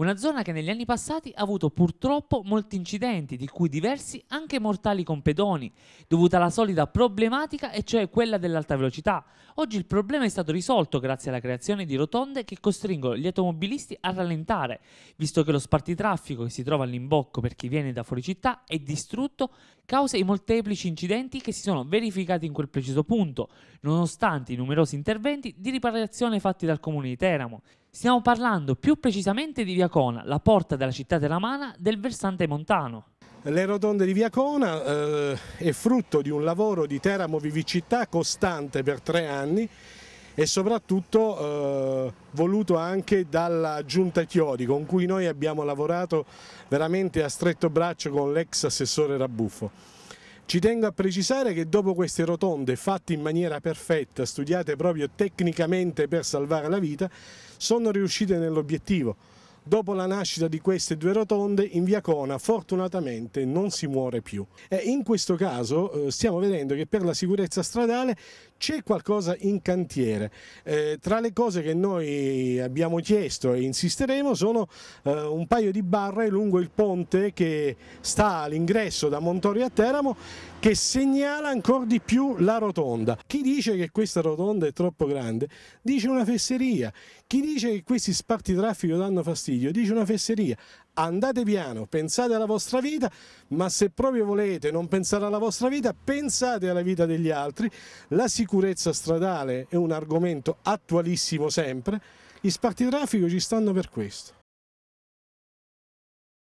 Una zona che negli anni passati ha avuto purtroppo molti incidenti, di cui diversi anche mortali con pedoni, dovuta alla solida problematica e cioè quella dell'alta velocità. Oggi il problema è stato risolto grazie alla creazione di rotonde che costringono gli automobilisti a rallentare, visto che lo spartitraffico che si trova all'imbocco per chi viene da fuori città è distrutto causa i molteplici incidenti che si sono verificati in quel preciso punto, nonostante i numerosi interventi di riparazione fatti dal comune di Teramo. Stiamo parlando più precisamente di Via Cona, la porta della città teramana del versante montano. Le rotonde di Via Cona eh, è frutto di un lavoro di Teramo Vivicità costante per tre anni e soprattutto eh, voluto anche dalla Giunta Chiodi con cui noi abbiamo lavorato veramente a stretto braccio con l'ex assessore Rabuffo. Ci tengo a precisare che dopo queste rotonde fatte in maniera perfetta, studiate proprio tecnicamente per salvare la vita, sono riuscite nell'obiettivo. Dopo la nascita di queste due rotonde in via Cona fortunatamente non si muore più. E in questo caso eh, stiamo vedendo che per la sicurezza stradale c'è qualcosa in cantiere. Eh, tra le cose che noi abbiamo chiesto e insisteremo sono eh, un paio di barre lungo il ponte che sta all'ingresso da Montori a Teramo che segnala ancora di più la rotonda. Chi dice che questa rotonda è troppo grande dice una fesseria, chi dice che questi sparti traffico danno fastidio dice una fesseria andate piano, pensate alla vostra vita, ma se proprio volete non pensare alla vostra vita, pensate alla vita degli altri. La sicurezza stradale è un argomento attualissimo sempre, gli sparti traffico ci stanno per questo.